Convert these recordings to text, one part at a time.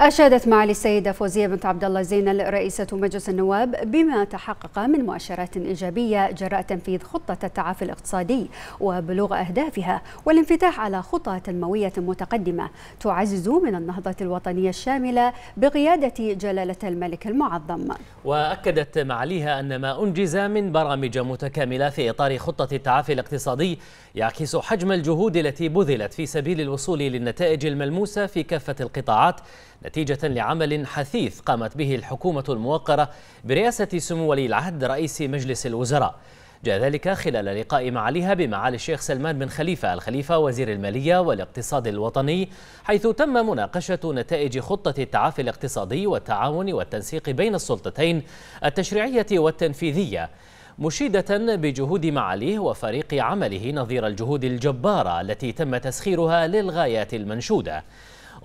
أشادت معالي السيدة فوزية بنت عبد الله زينل رئيسة مجلس النواب بما تحقق من مؤشرات إيجابية جراء تنفيذ خطة التعافي الاقتصادي وبلوغ أهدافها والانفتاح على خطى تنموية متقدمة تعزز من النهضة الوطنية الشاملة بقيادة جلالة الملك المعظم وأكدت معاليها أن ما أنجز من برامج متكاملة في إطار خطة التعافي الاقتصادي يعكس حجم الجهود التي بذلت في سبيل الوصول للنتائج الملموسة في كافة القطاعات نتيجة لعمل حثيث قامت به الحكومة الموقرة برئاسة سمو ولي العهد رئيس مجلس الوزراء جاء ذلك خلال لقاء معاليها بمعالي الشيخ سلمان بن خليفة الخليفة وزير المالية والاقتصاد الوطني حيث تم مناقشة نتائج خطة التعافي الاقتصادي والتعاون والتنسيق بين السلطتين التشريعية والتنفيذية مشيدة بجهود معاليه وفريق عمله نظير الجهود الجبارة التي تم تسخيرها للغايات المنشودة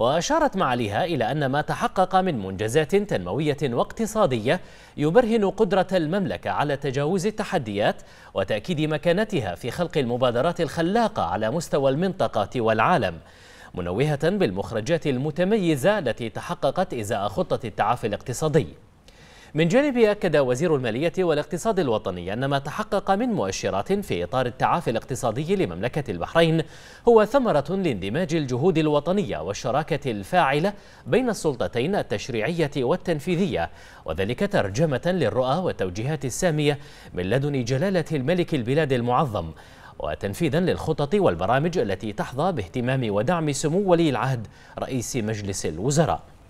وأشارت معاليها إلى أن ما تحقق من منجزات تنموية واقتصادية يبرهن قدرة المملكة على تجاوز التحديات وتأكيد مكانتها في خلق المبادرات الخلاقة على مستوى المنطقة والعالم منوهة بالمخرجات المتميزة التي تحققت إزاء خطة التعافي الاقتصادي من جانبه أكد وزير المالية والاقتصاد الوطني أن ما تحقق من مؤشرات في إطار التعافي الاقتصادي لمملكة البحرين هو ثمرة لاندماج الجهود الوطنية والشراكة الفاعلة بين السلطتين التشريعية والتنفيذية وذلك ترجمة للرؤى والتوجيهات السامية من لدن جلالة الملك البلاد المعظم وتنفيذا للخطط والبرامج التي تحظى باهتمام ودعم سمو ولي العهد رئيس مجلس الوزراء